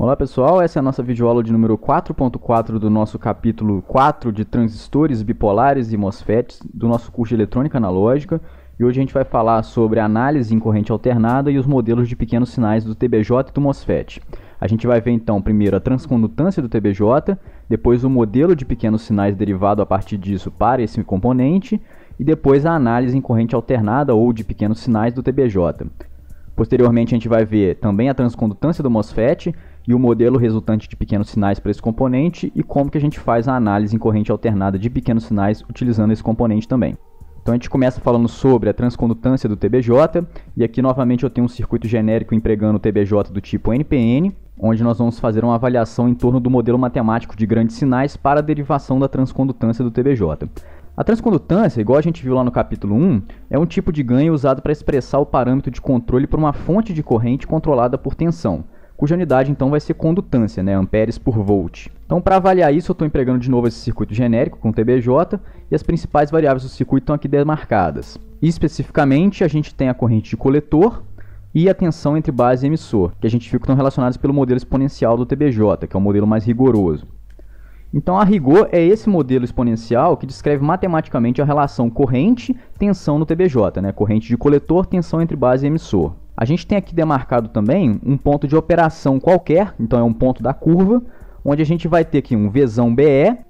Olá pessoal, essa é a nossa videoaula de número 4.4 do nosso capítulo 4 de transistores bipolares e MOSFETs do nosso curso de eletrônica analógica e hoje a gente vai falar sobre análise em corrente alternada e os modelos de pequenos sinais do TBJ e do MOSFET. A gente vai ver então primeiro a transcondutância do TBJ, depois o modelo de pequenos sinais derivado a partir disso para esse componente e depois a análise em corrente alternada ou de pequenos sinais do TBJ. Posteriormente, a gente vai ver também a transcondutância do MOSFET, e o modelo resultante de pequenos sinais para esse componente e como que a gente faz a análise em corrente alternada de pequenos sinais utilizando esse componente também. Então a gente começa falando sobre a transcondutância do TBJ, e aqui novamente eu tenho um circuito genérico empregando o TBJ do tipo NPN, onde nós vamos fazer uma avaliação em torno do modelo matemático de grandes sinais para a derivação da transcondutância do TBJ. A transcondutância, igual a gente viu lá no capítulo 1, é um tipo de ganho usado para expressar o parâmetro de controle por uma fonte de corrente controlada por tensão cuja unidade então vai ser condutância, né, amperes por volt. Então, para avaliar isso, eu estou empregando de novo esse circuito genérico com TBJ e as principais variáveis do circuito estão aqui demarcadas. E, especificamente, a gente tem a corrente de coletor e a tensão entre base e emissor, que a gente fica então relacionados pelo modelo exponencial do TBJ, que é o modelo mais rigoroso. Então, a rigor, é esse modelo exponencial que descreve matematicamente a relação corrente-tensão no TBJ, né? corrente de coletor, tensão entre base e emissor. A gente tem aqui demarcado também um ponto de operação qualquer, então é um ponto da curva, onde a gente vai ter aqui um Vzão BE,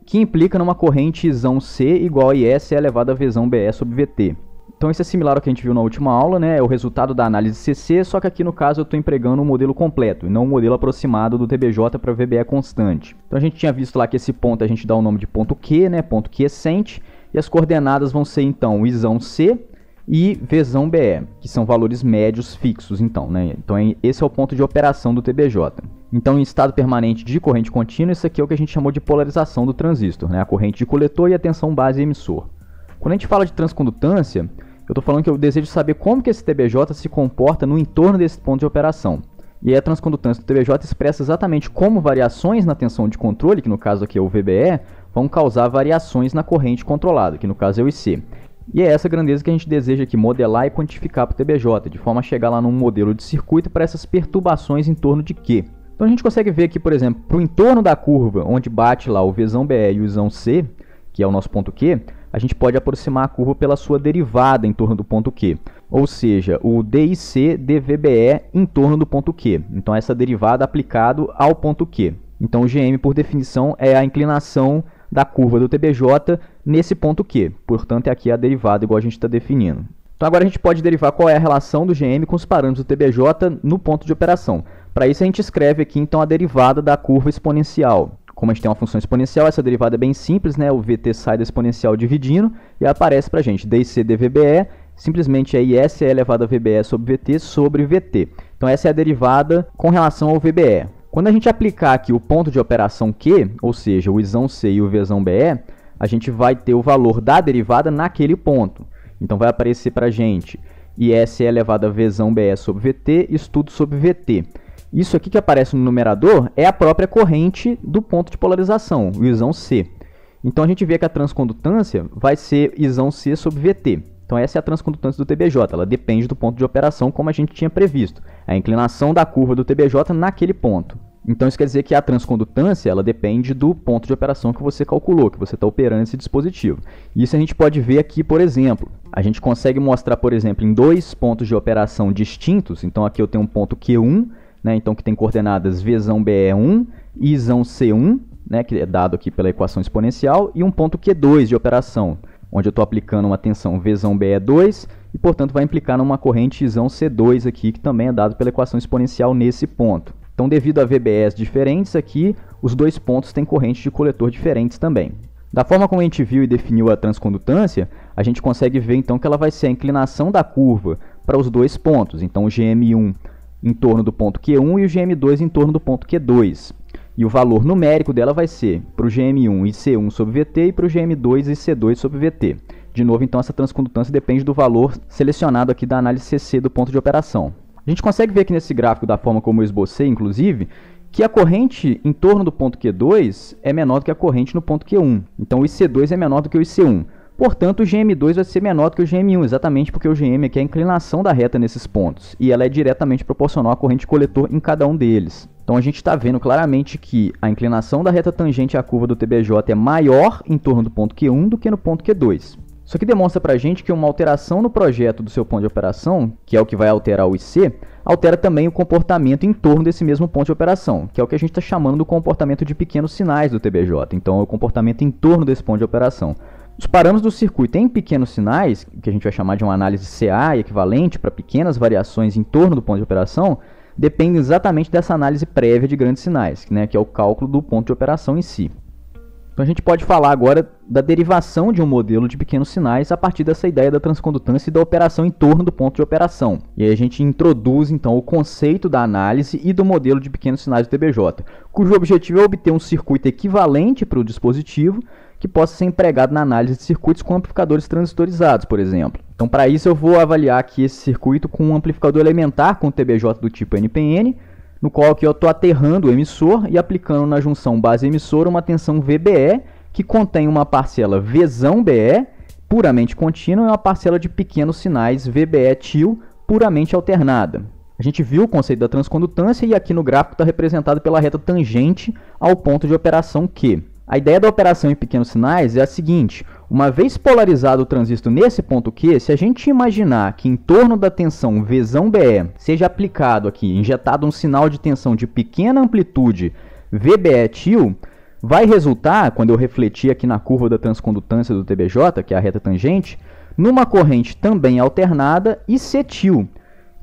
que implica numa corrente Zão C igual a IS é elevado a Vzão BE sobre VT. Então isso é similar ao que a gente viu na última aula, né? É o resultado da análise CC, só que aqui no caso eu estou empregando um modelo completo, e não um modelo aproximado do TBJ para VBE constante. Então a gente tinha visto lá que esse ponto a gente dá o nome de ponto Q, né? Ponto quiescente, é e as coordenadas vão ser então Izão C, e Vzão BE, que são valores médios fixos, então, né? Então é, esse é o ponto de operação do TBJ. Então, em estado permanente de corrente contínua, isso aqui é o que a gente chamou de polarização do transistor, né? A corrente de coletor e a tensão base emissor. Quando a gente fala de transcondutância, eu estou falando que eu desejo saber como que esse TBJ se comporta no entorno desse ponto de operação. E a transcondutância do TBJ expressa exatamente como variações na tensão de controle, que no caso aqui é o VBE, vão causar variações na corrente controlada, que no caso é o IC. E é essa grandeza que a gente deseja aqui modelar e quantificar para o TBJ, de forma a chegar lá num modelo de circuito para essas perturbações em torno de q. Então a gente consegue ver aqui, por exemplo, para o entorno da curva, onde bate lá o Vzão BE e o Vzão C, que é o nosso ponto Q, a gente pode aproximar a curva pela sua derivada em torno do ponto Q, ou seja, o DIC DVBE em torno do ponto Q. Então essa derivada aplicado ao ponto Q. Então o GM, por definição, é a inclinação da curva do TBJ nesse ponto Q. Portanto, é aqui a derivada, igual a gente está definindo. Então, agora a gente pode derivar qual é a relação do GM com os parâmetros do TBJ no ponto de operação. Para isso, a gente escreve aqui, então, a derivada da curva exponencial. Como a gente tem uma função exponencial, essa derivada é bem simples, né? O VT sai da exponencial dividindo e aparece para a gente dc dvbe, simplesmente é IS elevado a VBE sobre VT sobre VT. Então, essa é a derivada com relação ao VBE. Quando a gente aplicar aqui o ponto de operação Q, ou seja, o isão C e o Vzão BE, a gente vai ter o valor da derivada naquele ponto. Então vai aparecer para a gente IS é elevado a Vzão BS sobre VT, estudo sobre VT. Isso aqui que aparece no numerador é a própria corrente do ponto de polarização, o isão C. Então a gente vê que a transcondutância vai ser isão C sobre VT. Então essa é a transcondutância do TBJ, ela depende do ponto de operação como a gente tinha previsto, é a inclinação da curva do TBJ naquele ponto. Então isso quer dizer que a transcondutância ela depende do ponto de operação que você calculou, que você está operando esse dispositivo. Isso a gente pode ver aqui, por exemplo. A gente consegue mostrar, por exemplo, em dois pontos de operação distintos. Então aqui eu tenho um ponto Q1, né, então que tem coordenadas Vzão BE1, e C1, né, que é dado aqui pela equação exponencial, e um ponto Q2 de operação, onde eu estou aplicando uma tensão Vzão BE2 e, portanto, vai implicar numa corrente C2 aqui, que também é dado pela equação exponencial nesse ponto. Então, devido a VBS diferentes aqui, os dois pontos têm correntes de coletor diferentes também. Da forma como a gente viu e definiu a transcondutância, a gente consegue ver então que ela vai ser a inclinação da curva para os dois pontos. Então, o GM1 em torno do ponto Q1 e o GM2 em torno do ponto Q2. E o valor numérico dela vai ser para o GM1 e c 1 sobre VT e para o GM2 e c 2 sobre VT. De novo, então, essa transcondutância depende do valor selecionado aqui da análise CC do ponto de operação. A gente consegue ver aqui nesse gráfico, da forma como eu esbocei, inclusive, que a corrente em torno do ponto Q2 é menor do que a corrente no ponto Q1. Então o IC2 é menor do que o IC1. Portanto, o GM2 vai ser menor do que o GM1, exatamente porque o GM aqui é a inclinação da reta nesses pontos, e ela é diretamente proporcional à corrente coletor em cada um deles. Então a gente está vendo claramente que a inclinação da reta tangente à curva do TBJ é maior em torno do ponto Q1 do que no ponto Q2. Isso aqui demonstra para a gente que uma alteração no projeto do seu ponto de operação, que é o que vai alterar o IC, altera também o comportamento em torno desse mesmo ponto de operação, que é o que a gente está chamando do comportamento de pequenos sinais do TBJ. Então, é o comportamento em torno desse ponto de operação. Os parâmetros do circuito em pequenos sinais, que a gente vai chamar de uma análise CA equivalente para pequenas variações em torno do ponto de operação, dependem exatamente dessa análise prévia de grandes sinais, né, que é o cálculo do ponto de operação em si. Então a gente pode falar agora da derivação de um modelo de pequenos sinais a partir dessa ideia da transcondutância e da operação em torno do ponto de operação. E aí a gente introduz então o conceito da análise e do modelo de pequenos sinais do TBJ, cujo objetivo é obter um circuito equivalente para o dispositivo que possa ser empregado na análise de circuitos com amplificadores transistorizados, por exemplo. Então, para isso, eu vou avaliar aqui esse circuito com um amplificador elementar com TBJ do tipo NPN, no qual aqui eu estou aterrando o emissor e aplicando na junção base emissor uma tensão VBE, que contém uma parcela Vzão BE, puramente contínua, e uma parcela de pequenos sinais VBE-TIL, puramente alternada. A gente viu o conceito da transcondutância e aqui no gráfico está representado pela reta tangente ao ponto de operação Q. A ideia da operação em pequenos sinais é a seguinte: uma vez polarizado o transistor nesse ponto Q, se a gente imaginar que em torno da tensão Vzão BE seja aplicado aqui, injetado um sinal de tensão de pequena amplitude VBE tio, vai resultar, quando eu refletir aqui na curva da transcondutância do TBJ, que é a reta tangente, numa corrente também alternada e cetil,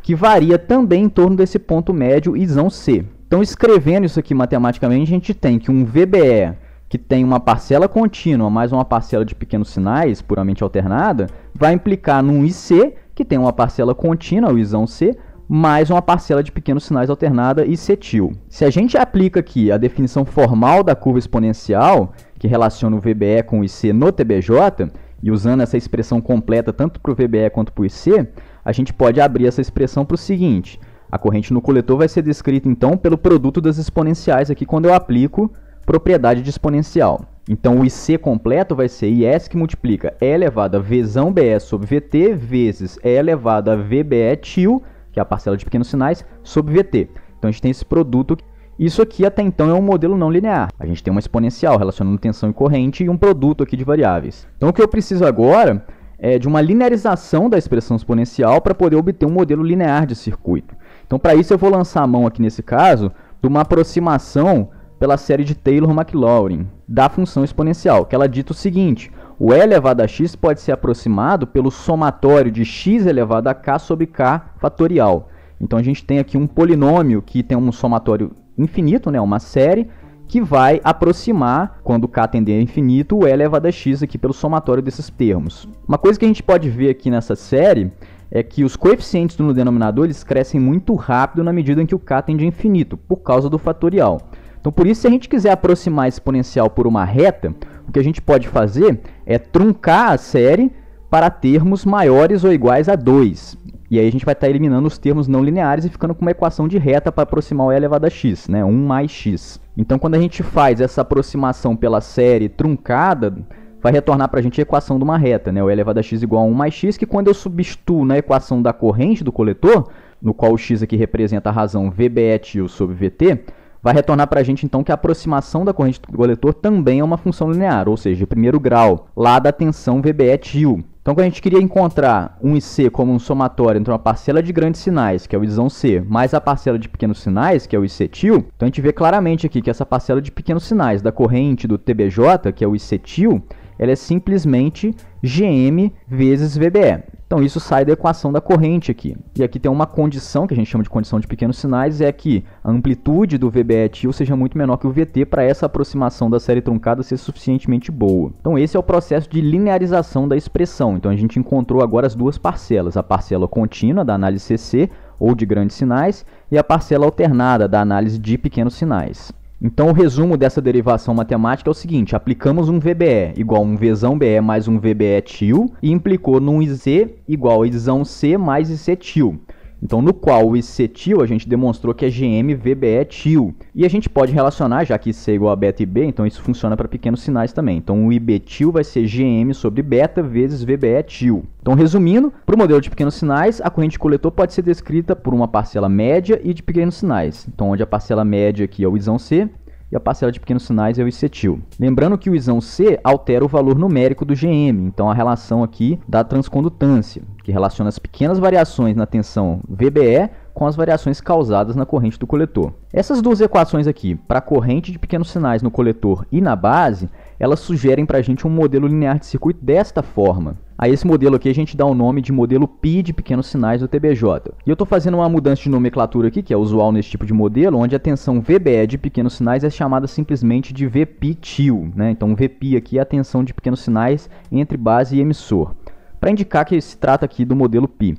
que varia também em torno desse ponto médio Izão C. Então, escrevendo isso aqui matematicamente, a gente tem que um VBE que tem uma parcela contínua mais uma parcela de pequenos sinais puramente alternada, vai implicar num IC que tem uma parcela contínua, o isão C, mais uma parcela de pequenos sinais alternada ic til. Se a gente aplica aqui a definição formal da curva exponencial, que relaciona o VBE com o IC no TBJ, e usando essa expressão completa tanto para o VBE quanto para o IC, a gente pode abrir essa expressão para o seguinte. A corrente no coletor vai ser descrita, então, pelo produto das exponenciais aqui quando eu aplico propriedade de exponencial. Então o IC completo vai ser IS que multiplica E elevado a Vzão BE sobre VT vezes E elevado a VBE tio, que é a parcela de pequenos sinais, sobre VT. Então a gente tem esse produto. Isso aqui até então é um modelo não linear. A gente tem uma exponencial relacionando tensão e corrente e um produto aqui de variáveis. Então o que eu preciso agora é de uma linearização da expressão exponencial para poder obter um modelo linear de circuito. Então para isso eu vou lançar a mão aqui nesse caso de uma aproximação pela série de Taylor-McLaurin da função exponencial, que ela dita o seguinte: o e elevado a x pode ser aproximado pelo somatório de x elevado a k sobre k fatorial. Então a gente tem aqui um polinômio que tem um somatório infinito, né, uma série, que vai aproximar, quando k tender a infinito, o e elevado a x aqui pelo somatório desses termos. Uma coisa que a gente pode ver aqui nessa série é que os coeficientes no denominador eles crescem muito rápido na medida em que o k tende a infinito, por causa do fatorial. Então, por isso, se a gente quiser aproximar a exponencial por uma reta, o que a gente pode fazer é truncar a série para termos maiores ou iguais a 2. E aí a gente vai estar tá eliminando os termos não lineares e ficando com uma equação de reta para aproximar o e elevado a x, né? 1 mais x. Então, quando a gente faz essa aproximação pela série truncada, vai retornar para a gente a equação de uma reta, né? o e elevado a x igual a 1 mais x, que quando eu substituo na equação da corrente do coletor, no qual o x aqui representa a razão VBE sobre VT, vai retornar para a gente então que a aproximação da corrente do coletor também é uma função linear, ou seja, de primeiro grau, lá da tensão VBE tio. Então, quando a gente queria encontrar um IC como um somatório entre uma parcela de grandes sinais, que é o isão C, mais a parcela de pequenos sinais, que é o IC tio, então a gente vê claramente aqui que essa parcela de pequenos sinais da corrente do TBJ, que é o IC tio, ela é simplesmente GM vezes VBE. Então isso sai da equação da corrente aqui. E aqui tem uma condição que a gente chama de condição de pequenos sinais, é que a amplitude do VBETIL seja muito menor que o VT para essa aproximação da série truncada ser suficientemente boa. Então esse é o processo de linearização da expressão. Então a gente encontrou agora as duas parcelas, a parcela contínua da análise CC ou de grandes sinais e a parcela alternada da análise de pequenos sinais. Então, o resumo dessa derivação matemática é o seguinte: aplicamos um VBE igual a um Vzão BE mais um VBE tio e implicou num IZ igual a Izão C mais IC tio. Então, no qual o IC-til a gente demonstrou que é VBE til E a gente pode relacionar, já que IC é igual a beta e B, então isso funciona para pequenos sinais também. Então, o IB-til vai ser GM sobre beta vezes VBE-til. Então, resumindo, para o modelo de pequenos sinais, a corrente coletor pode ser descrita por uma parcela média e de pequenos sinais. Então, onde a parcela média aqui é o isão C e a parcela de pequenos sinais é o icetil. Lembrando que o isão C altera o valor numérico do GM, então a relação aqui da transcondutância, que relaciona as pequenas variações na tensão VBE com as variações causadas na corrente do coletor. Essas duas equações aqui, para a corrente de pequenos sinais no coletor e na base, elas sugerem para a gente um modelo linear de circuito desta forma. A esse modelo aqui a gente dá o nome de modelo pi de pequenos sinais do TBJ. E eu estou fazendo uma mudança de nomenclatura aqui, que é usual nesse tipo de modelo, onde a tensão VBE de pequenos sinais é chamada simplesmente de VPTIL. Né? Então VPI aqui é a tensão de pequenos sinais entre base e emissor. Para indicar que se trata aqui do modelo pi.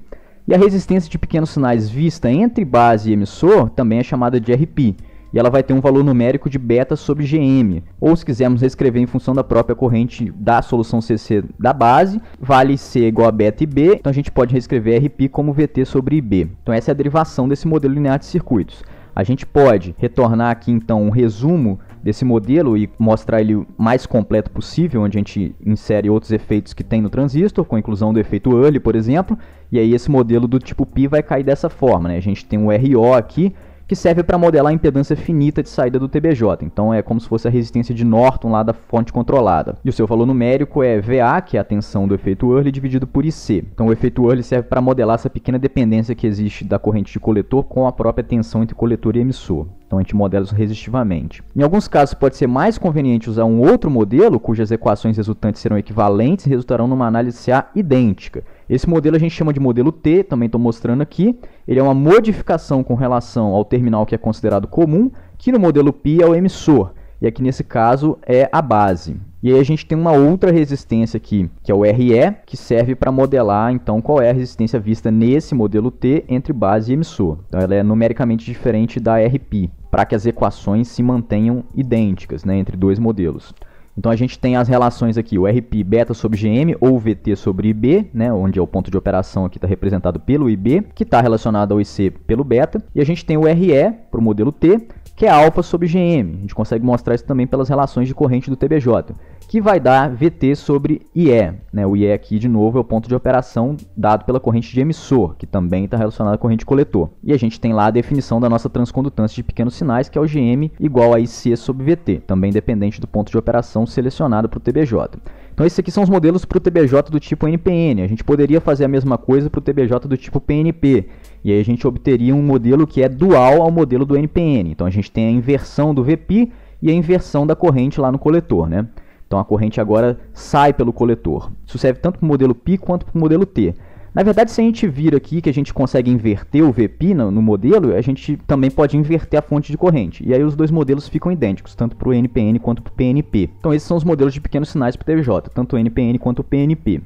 E a resistência de pequenos sinais vista entre base e emissor também é chamada de Rp ela vai ter um valor numérico de beta sobre GM. Ou se quisermos reescrever em função da própria corrente da solução CC da base, vale C igual a beta e B, então a gente pode reescrever RP como VT sobre IB. Então essa é a derivação desse modelo linear de circuitos. A gente pode retornar aqui então um resumo desse modelo e mostrar ele o mais completo possível, onde a gente insere outros efeitos que tem no transistor, com a inclusão do efeito Early, por exemplo, e aí esse modelo do tipo π vai cair dessa forma, né? A gente tem um RO aqui, que serve para modelar a impedância finita de saída do TBJ. Então é como se fosse a resistência de Norton lá da fonte controlada. E o seu valor numérico é VA, que é a tensão do efeito Early, dividido por IC. Então o efeito Early serve para modelar essa pequena dependência que existe da corrente de coletor com a própria tensão entre coletor e emissor. Então a gente modela isso resistivamente. Em alguns casos pode ser mais conveniente usar um outro modelo, cujas equações resultantes serão equivalentes e resultarão numa análise A idêntica. Esse modelo a gente chama de modelo T, também estou mostrando aqui. Ele é uma modificação com relação ao terminal que é considerado comum, que no modelo π é o emissor, e aqui nesse caso é a base. E aí a gente tem uma outra resistência aqui, que é o RE, que serve para modelar então qual é a resistência vista nesse modelo T entre base e emissor. Então ela é numericamente diferente da RP, para que as equações se mantenham idênticas né, entre dois modelos. Então a gente tem as relações aqui, o RP beta sobre GM ou VT sobre IB, né, onde é o ponto de operação aqui está representado pelo IB, que está relacionado ao IC pelo beta, e a gente tem o RE para o modelo T, que é alfa sobre GM. A gente consegue mostrar isso também pelas relações de corrente do TBJ que vai dar VT sobre IE. Né? O IE aqui, de novo, é o ponto de operação dado pela corrente de emissor, que também está relacionado à corrente coletor. E a gente tem lá a definição da nossa transcondutância de pequenos sinais, que é o GM igual a IC sobre VT, também dependente do ponto de operação selecionado para o TBJ. Então, esses aqui são os modelos para o TBJ do tipo NPN. A gente poderia fazer a mesma coisa para o TBJ do tipo PNP. E aí a gente obteria um modelo que é dual ao modelo do NPN. Então, a gente tem a inversão do VPI e a inversão da corrente lá no coletor, né? Então a corrente agora sai pelo coletor. Isso serve tanto para o modelo π quanto para o modelo T. Na verdade, se a gente vir aqui que a gente consegue inverter o Vπ no, no modelo, a gente também pode inverter a fonte de corrente. E aí os dois modelos ficam idênticos, tanto para o NPN quanto para o PNP. Então esses são os modelos de pequenos sinais para o TVJ, tanto o NPN quanto o PNP.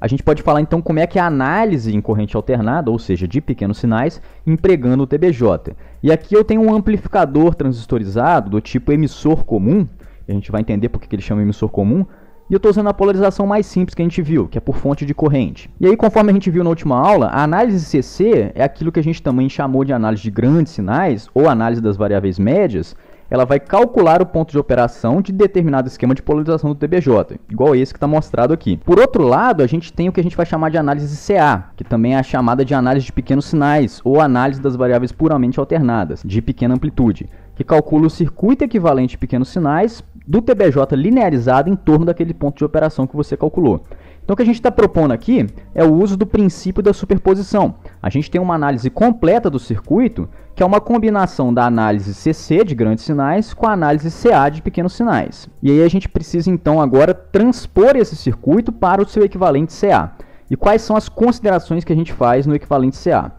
A gente pode falar então como é que é a análise em corrente alternada, ou seja, de pequenos sinais, empregando o TBJ. E aqui eu tenho um amplificador transistorizado do tipo emissor comum, a gente vai entender porque que ele chama emissor comum, e eu estou usando a polarização mais simples que a gente viu, que é por fonte de corrente. E aí, conforme a gente viu na última aula, a análise CC é aquilo que a gente também chamou de análise de grandes sinais, ou análise das variáveis médias, ela vai calcular o ponto de operação de determinado esquema de polarização do TBJ, igual esse que está mostrado aqui. Por outro lado, a gente tem o que a gente vai chamar de análise CA, que também é a chamada de análise de pequenos sinais, ou análise das variáveis puramente alternadas, de pequena amplitude que calcula o circuito equivalente de pequenos sinais do TBJ linearizado em torno daquele ponto de operação que você calculou. Então, o que a gente está propondo aqui é o uso do princípio da superposição. A gente tem uma análise completa do circuito, que é uma combinação da análise CC de grandes sinais com a análise CA de pequenos sinais. E aí a gente precisa, então, agora transpor esse circuito para o seu equivalente CA. E quais são as considerações que a gente faz no equivalente CA?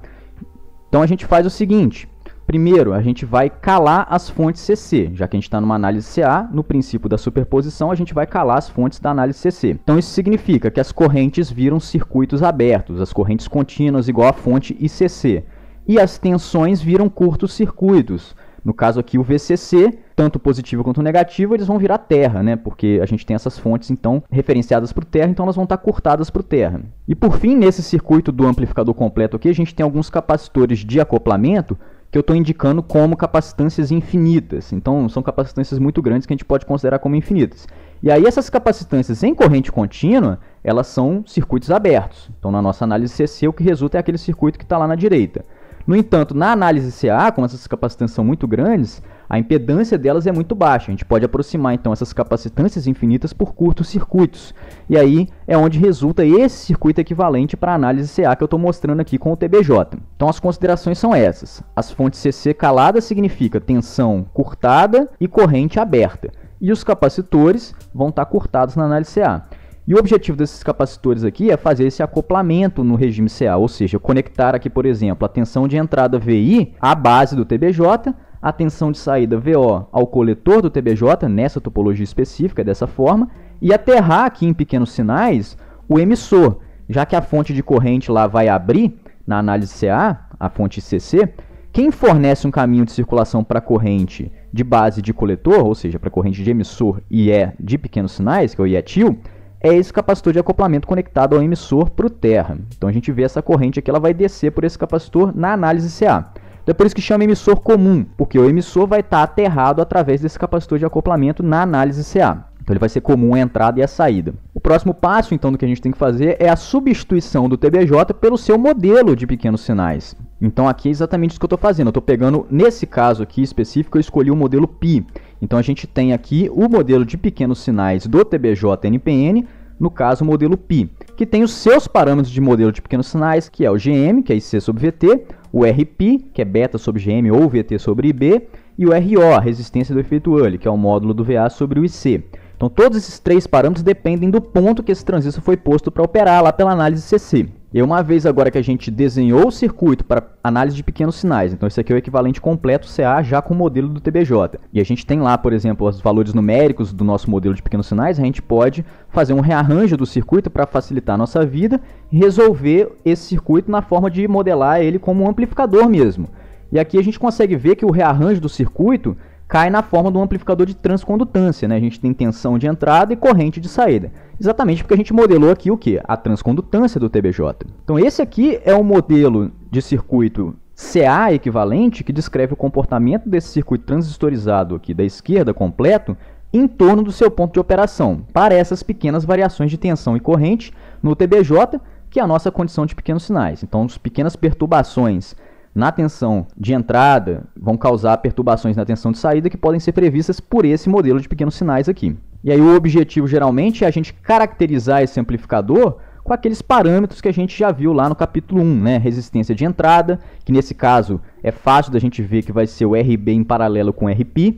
Então, a gente faz o seguinte: Primeiro, a gente vai calar as fontes CC. Já que a gente está numa análise CA, no princípio da superposição, a gente vai calar as fontes da análise CC. Então isso significa que as correntes viram circuitos abertos, as correntes contínuas igual a fonte ICC. E as tensões viram curtos circuitos. No caso aqui, o VCC, tanto positivo quanto negativo, eles vão virar terra, né? Porque a gente tem essas fontes, então, referenciadas para o terra, então elas vão estar tá cortadas para o terra. E por fim, nesse circuito do amplificador completo aqui, a gente tem alguns capacitores de acoplamento que eu estou indicando como capacitâncias infinitas. Então, são capacitâncias muito grandes que a gente pode considerar como infinitas. E aí, essas capacitâncias em corrente contínua, elas são circuitos abertos. Então, na nossa análise CC, o que resulta é aquele circuito que está lá na direita. No entanto, na análise CA, como essas capacitâncias são muito grandes, a impedância delas é muito baixa. A gente pode aproximar então essas capacitâncias infinitas por curtos circuitos. E aí é onde resulta esse circuito equivalente para a análise CA que eu estou mostrando aqui com o TBJ. Então as considerações são essas. As fontes CC caladas significa tensão curtada e corrente aberta. E os capacitores vão estar tá curtados na análise CA. E o objetivo desses capacitores aqui é fazer esse acoplamento no regime CA, ou seja, conectar aqui, por exemplo, a tensão de entrada VI à base do TBJ a tensão de saída VO ao coletor do TBJ, nessa topologia específica, dessa forma, e aterrar aqui em pequenos sinais o emissor, já que a fonte de corrente lá vai abrir na análise CA, a fonte CC, quem fornece um caminho de circulação para a corrente de base de coletor, ou seja, para a corrente de emissor IE é de pequenos sinais, que é o IETIL, é esse capacitor de acoplamento conectado ao emissor para o terra. Então a gente vê essa corrente aqui, ela vai descer por esse capacitor na análise CA. Então é por isso que chama emissor comum, porque o emissor vai estar tá aterrado através desse capacitor de acoplamento na análise CA. Então ele vai ser comum a entrada e a saída. O próximo passo, então, do que a gente tem que fazer é a substituição do TBJ pelo seu modelo de pequenos sinais. Então aqui é exatamente isso que eu estou fazendo. Eu estou pegando, nesse caso aqui específico, eu escolhi o modelo pi. Então a gente tem aqui o modelo de pequenos sinais do TBJ-NPN, no caso o modelo pi, que tem os seus parâmetros de modelo de pequenos sinais, que é o GM, que é IC sobre VT, o RP, que é beta sobre GM ou VT sobre IB, e o RO, resistência do efeito Early, que é o módulo do VA sobre o IC. Então todos esses três parâmetros dependem do ponto que esse transistor foi posto para operar lá pela análise CC. E uma vez agora que a gente desenhou o circuito para análise de pequenos sinais, então esse aqui é o equivalente completo CA já com o modelo do TBJ. E a gente tem lá, por exemplo, os valores numéricos do nosso modelo de pequenos sinais, a gente pode fazer um rearranjo do circuito para facilitar a nossa vida e resolver esse circuito na forma de modelar ele como um amplificador mesmo. E aqui a gente consegue ver que o rearranjo do circuito cai na forma de um amplificador de transcondutância, né? A gente tem tensão de entrada e corrente de saída. Exatamente porque a gente modelou aqui o que? A transcondutância do TBJ. Então esse aqui é um modelo de circuito CA equivalente que descreve o comportamento desse circuito transistorizado aqui da esquerda completo em torno do seu ponto de operação, para essas pequenas variações de tensão e corrente no TBJ, que é a nossa condição de pequenos sinais. Então, as pequenas perturbações na tensão de entrada vão causar perturbações na tensão de saída que podem ser previstas por esse modelo de pequenos sinais aqui. E aí o objetivo geralmente é a gente caracterizar esse amplificador com aqueles parâmetros que a gente já viu lá no capítulo 1, né? Resistência de entrada, que nesse caso é fácil da gente ver que vai ser o RB em paralelo com RP.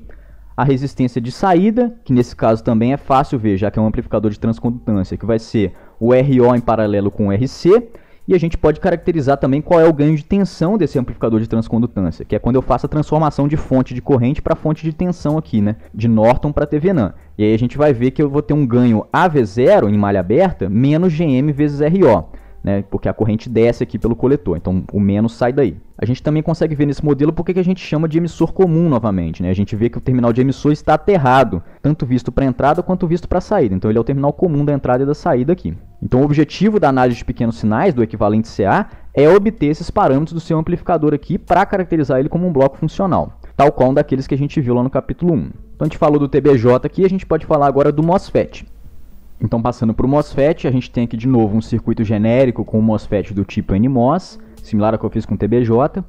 A resistência de saída, que nesse caso também é fácil ver, já que é um amplificador de transcondutância, que vai ser o RO em paralelo com o RC e a gente pode caracterizar também qual é o ganho de tensão desse amplificador de transcondutância, que é quando eu faço a transformação de fonte de corrente para fonte de tensão aqui, né? De Norton para Thevenin. E aí a gente vai ver que eu vou ter um ganho AV0 em malha aberta menos GM vezes RO né? Porque a corrente desce aqui pelo coletor, então o menos sai daí. A gente também consegue ver nesse modelo porque que a gente chama de emissor comum novamente, né? A gente vê que o terminal de emissor está aterrado, tanto visto para entrada quanto visto para saída. Então ele é o terminal comum da entrada e da saída aqui. Então o objetivo da análise de pequenos sinais do equivalente CA é obter esses parâmetros do seu amplificador aqui para caracterizar ele como um bloco funcional, tal qual um daqueles que a gente viu lá no capítulo 1. Então a gente falou do TBJ aqui, a gente pode falar agora do MOSFET. Então, passando para o MOSFET, a gente tem aqui de novo um circuito genérico com o MOSFET do tipo NMOS, similar ao que eu fiz com o TBJ,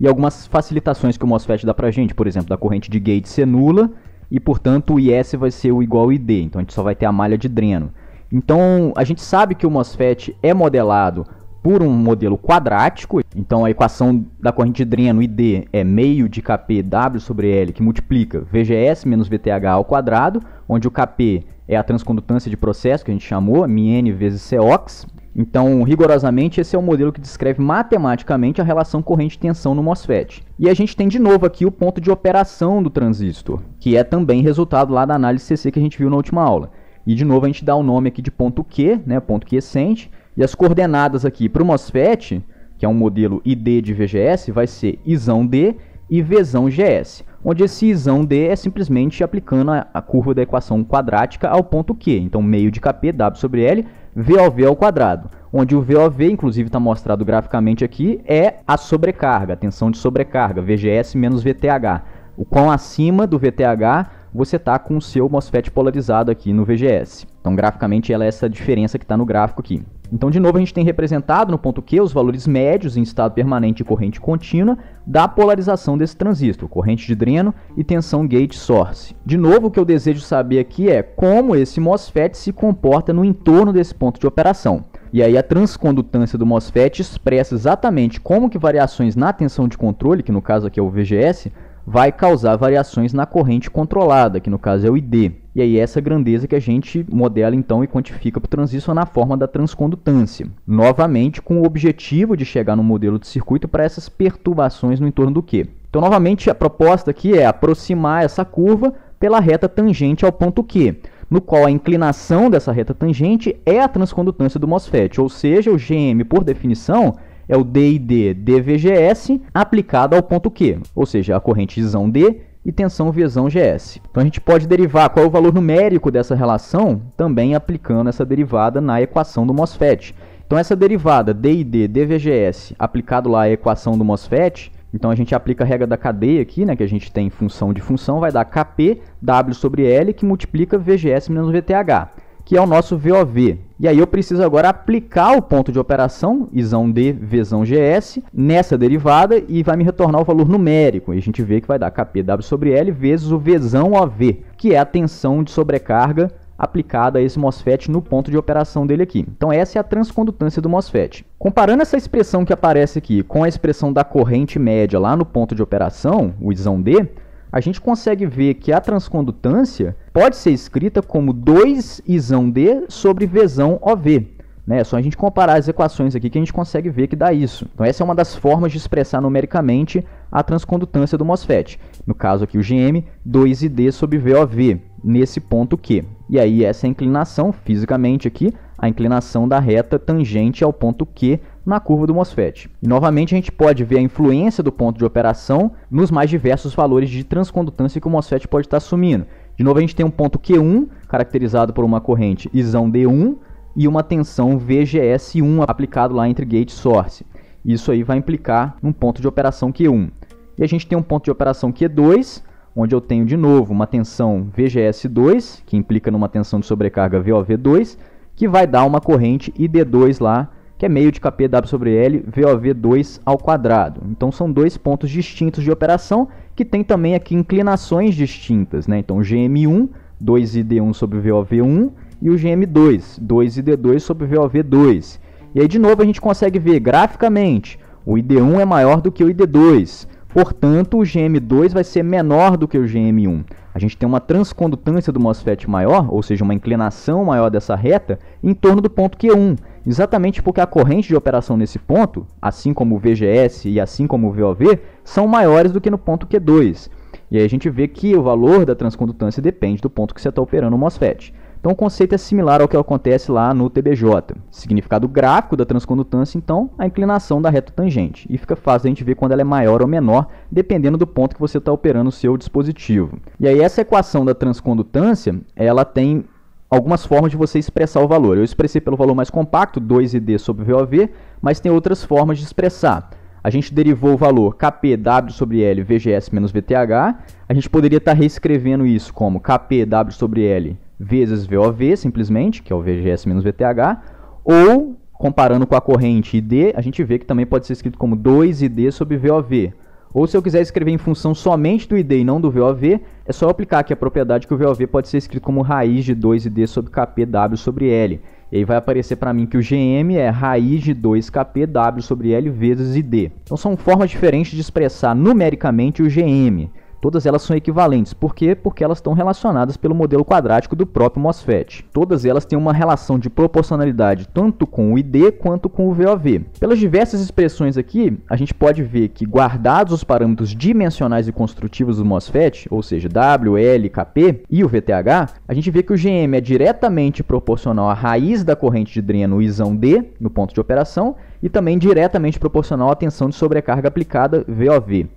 e algumas facilitações que o MOSFET dá para a gente, por exemplo, da corrente de gate ser nula, e portanto o IS vai ser o igual ao ID, então a gente só vai ter a malha de dreno. Então, a gente sabe que o MOSFET é modelado por um modelo quadrático. Então a equação da corrente de dreno ID é meio de Kpw sobre L, que multiplica VGS menos VTH ao quadrado, onde o Kp é a transcondutância de processo, que a gente chamou, μn vezes COX. Então, rigorosamente, esse é o modelo que descreve matematicamente a relação corrente-tensão no MOSFET. E a gente tem de novo aqui o ponto de operação do transistor, que é também resultado lá da análise CC que a gente viu na última aula. E de novo a gente dá o nome aqui de ponto Q, né, ponto quiescente, e as coordenadas aqui para o MOSFET, que é um modelo ID de VGS, vai ser isão D e Vzão GS, onde esse isão D é simplesmente aplicando a, a, curva da equação quadrática ao ponto Q, então meio de Kp, W sobre L, VOV ao quadrado, onde o VOV, inclusive está mostrado graficamente aqui, é a sobrecarga, a tensão de sobrecarga, VGS menos VTH. O quão acima do VTH você está com o seu MOSFET polarizado aqui no VGS. Então, graficamente, ela é essa diferença que está no gráfico aqui. Então, de novo, a gente tem representado no ponto Q os valores médios em estado permanente e corrente contínua da polarização desse transistor, corrente de dreno e tensão gate-source. De novo, o que eu desejo saber aqui é como esse MOSFET se comporta no entorno desse ponto de operação. E aí a transcondutância do MOSFET expressa exatamente como que variações na tensão de controle, que no caso aqui é o VGS, vai causar variações na corrente controlada, que no caso é o ID. E aí essa grandeza que a gente modela então e quantifica para o transistor na forma da transcondutância. Novamente com o objetivo de chegar no modelo de circuito para essas perturbações no entorno do Q. Então novamente a proposta aqui é aproximar essa curva pela reta tangente ao ponto Q, no qual a inclinação dessa reta tangente é a transcondutância do MOSFET, ou seja, o GM por definição é o DID DVGS aplicado ao ponto Q, ou seja, a corrente D e tensão Vzão GS. Então a gente pode derivar qual é o valor numérico dessa relação também aplicando essa derivada na equação do MOSFET. Então essa derivada DID DVGS aplicado lá à equação do MOSFET, então a gente aplica a regra da cadeia aqui, né, que a gente tem função de função, vai dar Kp W sobre L que multiplica VGS menos VTH que é o nosso VOV. E aí eu preciso agora aplicar o ponto de operação, isão D, Vzão GS, nessa derivada e vai me retornar o valor numérico. E a gente vê que vai dar KPW sobre L vezes o Vzão OV, que é a tensão de sobrecarga aplicada a esse MOSFET no ponto de operação dele aqui. Então essa é a transcondutância do MOSFET. Comparando essa expressão que aparece aqui com a expressão da corrente média lá no ponto de operação, o isão D, a gente consegue ver que a transcondutância pode ser escrita como 2 isão D sobre Vzão OV. Né? É só a gente comparar as equações aqui que a gente consegue ver que dá isso. Então essa é uma das formas de expressar numericamente a transcondutância do MOSFET. No caso aqui o GM, 2ID sobre VOV, nesse ponto Q. E aí essa é inclinação, fisicamente aqui, a inclinação da reta tangente ao ponto Q na curva do MOSFET. E novamente a gente pode ver a influência do ponto de operação nos mais diversos valores de transcondutância que o MOSFET pode estar assumindo. De novo a gente tem um ponto Q1, caracterizado por uma corrente isão D1 e uma tensão VGS1 aplicado lá entre gate e source. Isso aí vai implicar num ponto de operação Q1. E a gente tem um ponto de operação Q2, onde eu tenho de novo uma tensão VGS2, que implica numa tensão de sobrecarga VOV2, que vai dar uma corrente ID2 lá, que é meio de KPW sobre L, VOV2 ao quadrado. Então são dois pontos distintos de operação que tem também aqui inclinações distintas, né? Então GM1, 2ID1 sobre VOV1 e o GM2, 2ID2 sobre VOV2. E aí de novo a gente consegue ver graficamente, o ID1 é maior do que o ID2. Portanto, o GM2 vai ser menor do que o GM1. A gente tem uma transcondutância do MOSFET maior, ou seja, uma inclinação maior dessa reta, em torno do ponto Q1, exatamente porque a corrente de operação nesse ponto, assim como o VGS e assim como o VOV, são maiores do que no ponto Q2. E aí a gente vê que o valor da transcondutância depende do ponto que você está operando o MOSFET. Então o conceito é similar ao que acontece lá no TBJ. Significado gráfico da transcondutância, então, a inclinação da reta tangente. E fica fácil a gente ver quando ela é maior ou menor, dependendo do ponto que você está operando o seu dispositivo. E aí essa equação da transcondutância, ela tem algumas formas de você expressar o valor. Eu expressei pelo valor mais compacto, 2id sobre VOV, mas tem outras formas de expressar a gente derivou o valor KPW sobre L VGS menos VTH. A gente poderia estar tá reescrevendo isso como KPW sobre L vezes VOV, simplesmente, que é o VGS menos VTH, ou, comparando com a corrente ID, a gente vê que também pode ser escrito como 2ID sobre VOV. Ou se eu quiser escrever em função somente do ID e não do VOV, é só aplicar aqui a propriedade que o VOV pode ser escrito como raiz de 2ID sobre KPW sobre L. E aí vai aparecer para mim que o GM é raiz de 2KPW sobre L vezes ID. Então são formas diferentes de expressar numericamente o GM. Todas elas são equivalentes. Por quê? Porque elas estão relacionadas pelo modelo quadrático do próprio MOSFET. Todas elas têm uma relação de proporcionalidade tanto com o ID quanto com o VOV. Pelas diversas expressões aqui, a gente pode ver que guardados os parâmetros dimensionais e construtivos do MOSFET, ou seja, W, L, KP e o VTH, a gente vê que o GM é diretamente proporcional à raiz da corrente de dreno isão D no ponto de operação e também diretamente proporcional à tensão de sobrecarga aplicada VOV.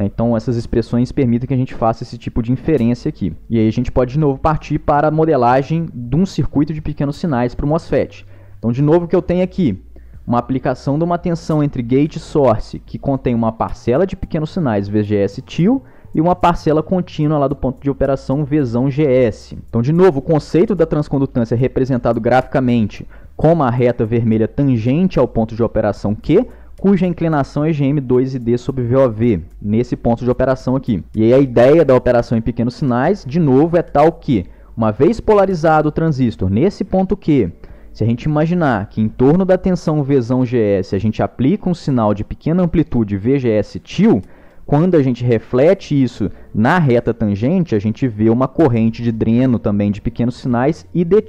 Né, então essas expressões permitem que a gente faça esse tipo de inferência aqui. E aí a gente pode de novo partir para a modelagem de um circuito de pequenos sinais para o MOSFET. Então de novo o que eu tenho aqui? Uma aplicação de uma tensão entre gate e source, que contém uma parcela de pequenos sinais VGS TIL e uma parcela contínua lá do ponto de operação Vzão GS. Então de novo, o conceito da transcondutância é representado graficamente como a reta vermelha tangente ao ponto de operação Q, cuja inclinação é GM2 e D sobre VOV, nesse ponto de operação aqui. E aí a ideia da operação em pequenos sinais, de novo, é tal que, uma vez polarizado o transistor nesse ponto Q, se a gente imaginar que em torno da tensão Vzão GS a gente aplica um sinal de pequena amplitude VGS tio, quando a gente reflete isso na reta tangente, a gente vê uma corrente de dreno também de pequenos sinais e de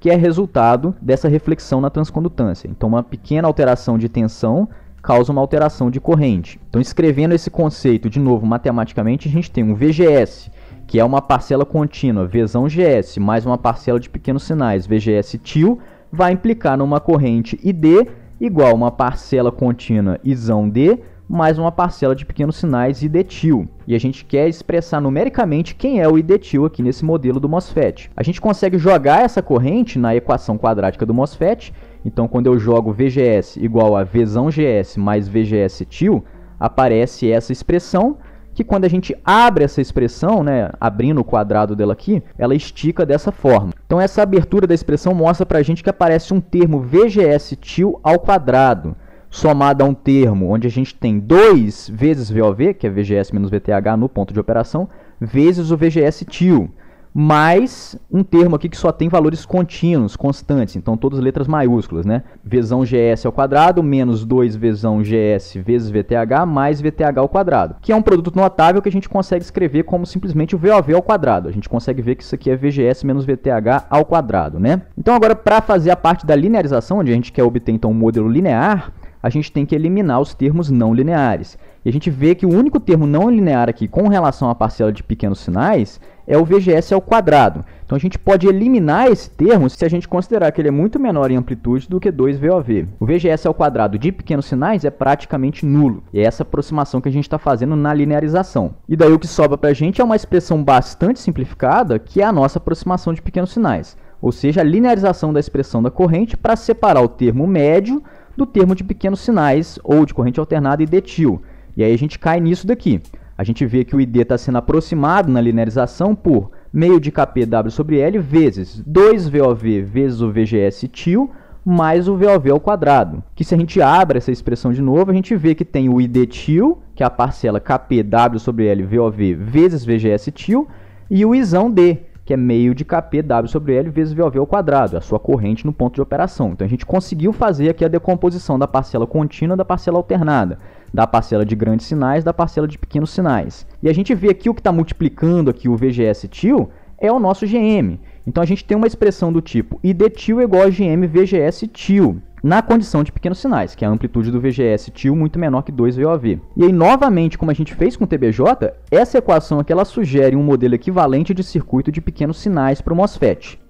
que é resultado dessa reflexão na transcondutância. Então, uma pequena alteração de tensão causa uma alteração de corrente. Então, escrevendo esse conceito de novo matematicamente, a gente tem um VGS, que é uma parcela contínua, Vzão GS, mais uma parcela de pequenos sinais, VGS tio, vai implicar numa corrente ID igual uma parcela contínua Izão D mais uma parcela de pequenos sinais ID til. E a gente quer expressar numericamente quem é o ID til aqui nesse modelo do MOSFET. A gente consegue jogar essa corrente na equação quadrática do MOSFET então quando eu jogo VGS igual a Vzão GS mais VGS til, aparece essa expressão que quando a gente abre essa expressão, né, abrindo o quadrado dela aqui, ela estica dessa forma. Então essa abertura da expressão mostra para a gente que aparece um termo VGS til ao quadrado, somado a um termo onde a gente tem 2 vezes VOV, que é VGS menos VTH no ponto de operação, vezes o VGS til mais um termo aqui que só tem valores contínuos, constantes, então todas letras maiúsculas, né? Vezão GS ao quadrado menos 2 vezão GS vezes VTH mais VTH ao quadrado, que é um produto notável que a gente consegue escrever como simplesmente o VOV ao quadrado. A gente consegue ver que isso aqui é VGS menos VTH ao quadrado, né? Então agora para fazer a parte da linearização, onde a gente quer obter então um modelo linear, a gente tem que eliminar os termos não lineares. E a gente vê que o único termo não linear aqui com relação à parcela de pequenos sinais é o VGS ao quadrado. Então a gente pode eliminar esse termo se a gente considerar que ele é muito menor em amplitude do que 2 VOV. O VGS ao quadrado de pequenos sinais é praticamente nulo. E é essa aproximação que a gente está fazendo na linearização. E daí o que sobra para a gente é uma expressão bastante simplificada, que é a nossa aproximação de pequenos sinais. Ou seja, a linearização da expressão da corrente para separar o termo médio do termo de pequenos sinais ou de corrente alternada e detil. E aí a gente cai nisso daqui. A gente vê que o ID está sendo aproximado na linearização por meio de KPW sobre L vezes 2VOV vezes o VGS tio mais o VOV ao quadrado. Que se a gente abre essa expressão de novo, a gente vê que tem o ID tio, que é a parcela KPW sobre L VOV vezes VGS tio, e o Izão D, que é meio de Kpw sobre L vezes VOV ao quadrado, é a sua corrente no ponto de operação. Então a gente conseguiu fazer aqui a decomposição da parcela contínua da parcela alternada, da parcela de grandes sinais da parcela de pequenos sinais. E a gente vê aqui o que está multiplicando aqui o VGS tio é o nosso GM. Então a gente tem uma expressão do tipo ID tio igual a GM VGS tio na condição de pequenos sinais, que é a amplitude do VGS tio muito menor que 2 VOV. E aí, novamente, como a gente fez com o TBJ, essa equação aqui ela sugere um modelo equivalente de circuito de pequenos sinais para o MOSFET.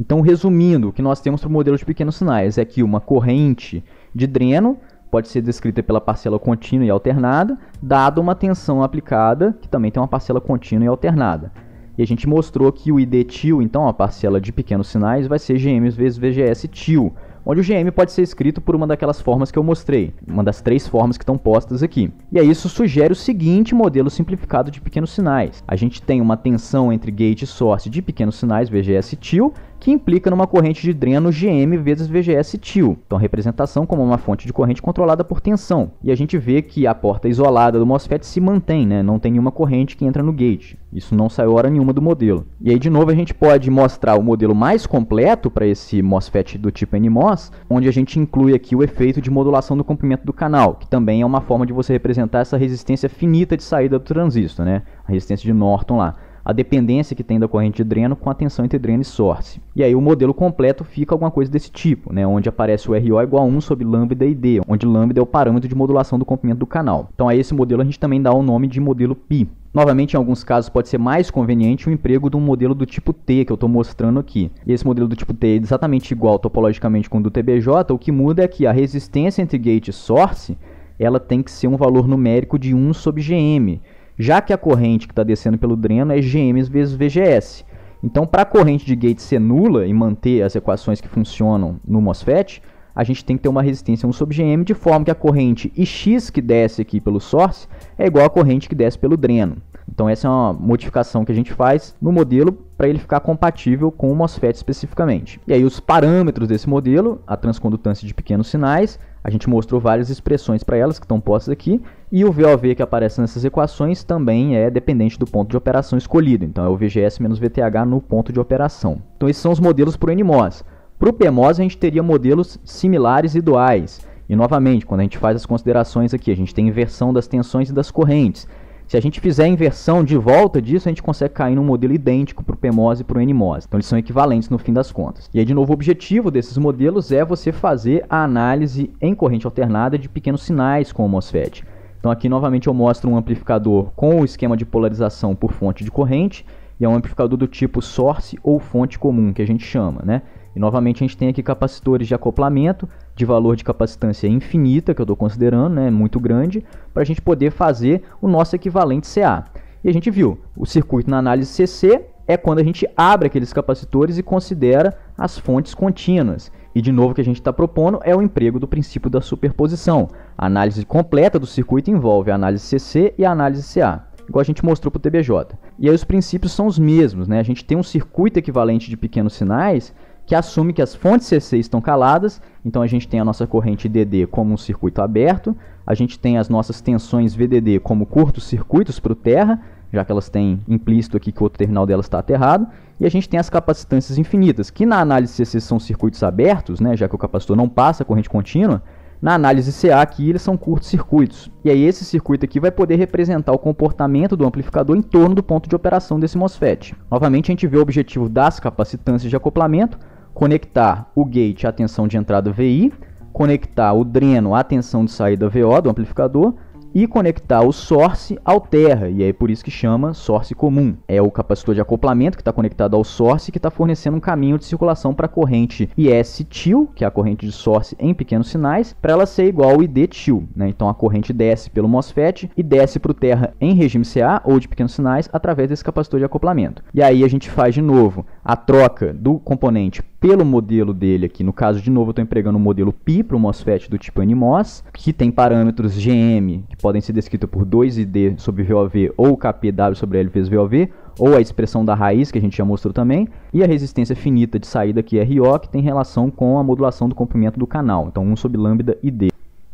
Então, resumindo, o que nós temos para o modelo de pequenos sinais é que uma corrente de dreno pode ser descrita pela parcela contínua e alternada, dada uma tensão aplicada, que também tem uma parcela contínua e alternada. E a gente mostrou que o ID tio, então a parcela de pequenos sinais, vai ser GM vezes VGS tio, onde o GM pode ser escrito por uma daquelas formas que eu mostrei, uma das três formas que estão postas aqui. E aí isso sugere o seguinte modelo simplificado de pequenos sinais. A gente tem uma tensão entre gate e source de pequenos sinais, VGS e TIL, que implica numa corrente de dreno GM vezes VGS-TIL, então representação como uma fonte de corrente controlada por tensão. E a gente vê que a porta isolada do MOSFET se mantém, né? não tem nenhuma corrente que entra no gate. Isso não saiu hora nenhuma do modelo. E aí, de novo, a gente pode mostrar o modelo mais completo para esse MOSFET do tipo NMOS, onde a gente inclui aqui o efeito de modulação do comprimento do canal, que também é uma forma de você representar essa resistência finita de saída do transistor, né? a resistência de Norton lá a dependência que tem da corrente de dreno com a tensão entre dreno e source. E aí o modelo completo fica alguma coisa desse tipo, né, onde aparece o RO igual a 1 sobre lambda e D, onde lambda é o parâmetro de modulação do comprimento do canal. Então a esse modelo a gente também dá o nome de modelo pi. Novamente, em alguns casos, pode ser mais conveniente o emprego de um modelo do tipo T que eu estou mostrando aqui. Esse modelo do tipo T é exatamente igual topologicamente com o do TBJ, o que muda é que a resistência entre gate e source ela tem que ser um valor numérico de 1 sobre GM, já que a corrente que está descendo pelo dreno é GMs vezes VGS. Então, para a corrente de gate ser nula e manter as equações que funcionam no MOSFET, a gente tem que ter uma resistência 1 sobre GM, de forma que a corrente IX que desce aqui pelo source é igual à corrente que desce pelo dreno. Então essa é uma modificação que a gente faz no modelo para ele ficar compatível com o MOSFET especificamente. E aí os parâmetros desse modelo, a transcondutância de pequenos sinais a gente mostrou várias expressões para elas que estão postas aqui, e o VOV que aparece nessas equações também é dependente do ponto de operação escolhido, então é o VGS menos VTH no ponto de operação. Então esses são os modelos para o NMOS. Para o PMOS a gente teria modelos similares e duais, e novamente, quando a gente faz as considerações aqui, a gente tem inversão das tensões e das correntes, se a gente fizer a inversão de volta disso, a gente consegue cair num modelo idêntico para o PMOS e para o NMOS. Então eles são equivalentes no fim das contas. E aí, de novo, o objetivo desses modelos é você fazer a análise em corrente alternada de pequenos sinais com o MOSFET. Então aqui novamente eu mostro um amplificador com o esquema de polarização por fonte de corrente e é um amplificador do tipo source ou fonte comum que a gente chama, né? E novamente a gente tem aqui capacitores de acoplamento de valor de capacitância infinita, que eu estou considerando, né, muito grande, para a gente poder fazer o nosso equivalente CA. E a gente viu, o circuito na análise CC é quando a gente abre aqueles capacitores e considera as fontes contínuas. E de novo o que a gente está propondo é o emprego do princípio da superposição. A análise completa do circuito envolve a análise CC e a análise CA, igual a gente mostrou para o TBJ. E aí os princípios são os mesmos, né? A gente tem um circuito equivalente de pequenos sinais que assume que as fontes CC estão caladas, então a gente tem a nossa corrente DD como um circuito aberto, a gente tem as nossas tensões VDD como curtos circuitos para o terra, já que elas têm implícito aqui que o outro terminal delas está aterrado, e a gente tem as capacitâncias infinitas, que na análise CC são circuitos abertos, né, já que o capacitor não passa a corrente contínua, na análise CA aqui eles são curtos circuitos, e aí esse circuito aqui vai poder representar o comportamento do amplificador em torno do ponto de operação desse MOSFET. Novamente a gente vê o objetivo das capacitâncias de acoplamento, conectar o gate à tensão de entrada VI, conectar o dreno à tensão de saída VO do amplificador e conectar o source ao terra, e é por isso que chama source comum. É o capacitor de acoplamento que está conectado ao source que está fornecendo um caminho de circulação para a corrente IS-TIL, que é a corrente de source em pequenos sinais, para ela ser igual ao ID-TIL. Né? Então a corrente desce pelo MOSFET e desce para o terra em regime CA ou de pequenos sinais através desse capacitor de acoplamento. E aí a gente faz de novo a troca do componente pelo modelo dele aqui. No caso, de novo, eu estou empregando o modelo PI para o MOSFET do tipo NMOS, que tem parâmetros GM, que podem ser descritas por 2id sobre VOV ou KPW sobre L vezes VOV, ou a expressão da raiz, que a gente já mostrou também, e a resistência finita de saída, que é RO, que tem relação com a modulação do comprimento do canal, então 1 sobre lambda id.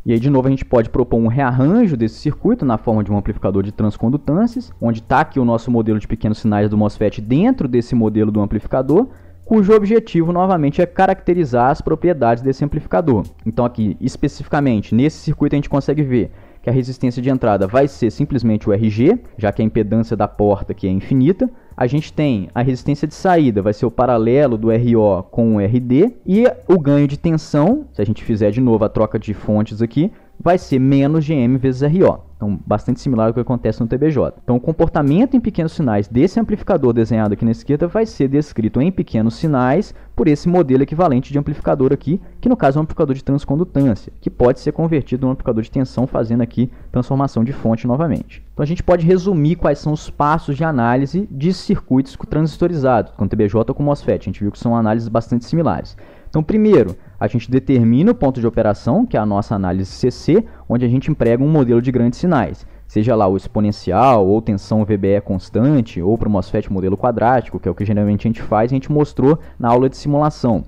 E aí, de novo, a gente pode propor um rearranjo desse circuito na forma de um amplificador de transcondutâncias, onde está aqui o nosso modelo de pequenos sinais do MOSFET dentro desse modelo do amplificador, cujo objetivo novamente é caracterizar as propriedades desse amplificador. Então aqui, especificamente, nesse circuito a gente consegue ver que a resistência de entrada vai ser simplesmente o RG, já que a impedância da porta aqui é infinita. A gente tem a resistência de saída, vai ser o paralelo do RO com o RD. E o ganho de tensão, se a gente fizer de novo a troca de fontes aqui, vai ser menos GM vezes RO. Então, bastante similar ao que acontece no TBJ. Então, o comportamento em pequenos sinais desse amplificador desenhado aqui na esquerda vai ser descrito em pequenos sinais por esse modelo equivalente de amplificador aqui, que no caso é um amplificador de transcondutância, que pode ser convertido em um amplificador de tensão, fazendo aqui transformação de fonte novamente. Então, a gente pode resumir quais são os passos de análise de circuitos transistorizados, com TBJ ou com MOSFET. A gente viu que são análises bastante similares. Então, primeiro, a gente determina o ponto de operação, que é a nossa análise CC, onde a gente emprega um modelo de grandes sinais, seja lá o exponencial, ou tensão VBE constante, ou para o MOSFET modelo quadrático, que é o que geralmente a gente faz e a gente mostrou na aula de simulação.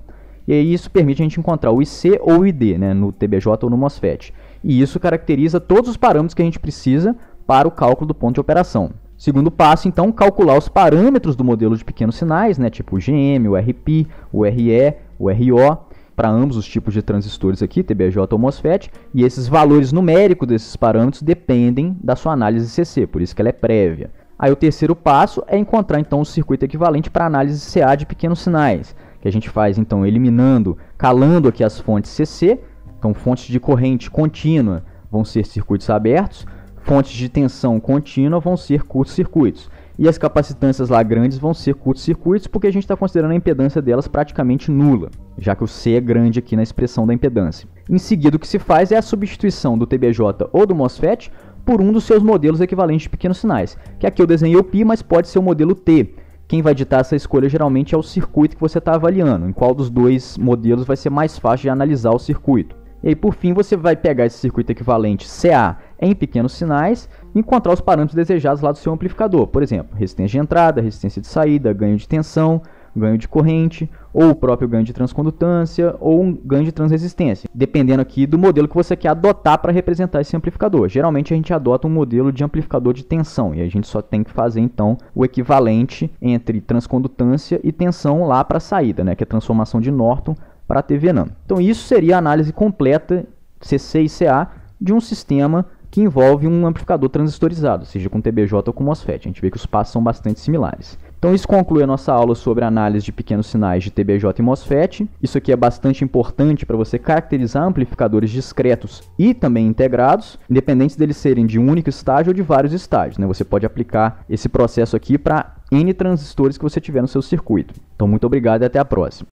E aí isso permite a gente encontrar o IC ou o ID, né, no TBJ ou no MOSFET. E isso caracteriza todos os parâmetros que a gente precisa para o cálculo do ponto de operação. Segundo passo, então, calcular os parâmetros do modelo de pequenos sinais, né, tipo o GM, o RP, o RE, o RO, para ambos os tipos de transistores aqui, TBJ ou MOSFET, e esses valores numéricos desses parâmetros dependem da sua análise CC, por isso que ela é prévia. Aí o terceiro passo é encontrar então o circuito equivalente para análise CA de pequenos sinais, que a gente faz então eliminando, calando aqui as fontes CC, então fontes de corrente contínua vão ser circuitos abertos, fontes de tensão contínua vão ser curtos circuitos e as capacitâncias lá grandes vão ser curtos-circuitos porque a gente está considerando a impedância delas praticamente nula, já que o C é grande aqui na expressão da impedância. Em seguida, o que se faz é a substituição do TBJ ou do MOSFET por um dos seus modelos equivalentes de pequenos sinais, que aqui eu desenhei o π, mas pode ser o modelo T. Quem vai ditar essa escolha geralmente é o circuito que você está avaliando, em qual dos dois modelos vai ser mais fácil de analisar o circuito. E aí, por fim, você vai pegar esse circuito equivalente CA em pequenos sinais encontrar os parâmetros desejados lá do seu amplificador. Por exemplo, resistência de entrada, resistência de saída, ganho de tensão, ganho de corrente, ou o próprio ganho de transcondutância, ou um ganho de transresistência, dependendo aqui do modelo que você quer adotar para representar esse amplificador. Geralmente a gente adota um modelo de amplificador de tensão, e a gente só tem que fazer então o equivalente entre transcondutância e tensão lá para a saída, né, que é a transformação de Norton para a TVNAM. Então isso seria a análise completa, CC e CA, de um sistema que envolve um amplificador transistorizado, seja com TBJ ou com MOSFET. A gente vê que os passos são bastante similares. Então isso conclui a nossa aula sobre análise de pequenos sinais de TBJ e MOSFET. Isso aqui é bastante importante para você caracterizar amplificadores discretos e também integrados, independentes deles serem de um único estágio ou de vários estágios. Né? Você pode aplicar esse processo aqui para N transistores que você tiver no seu circuito. Então muito obrigado e até a próxima.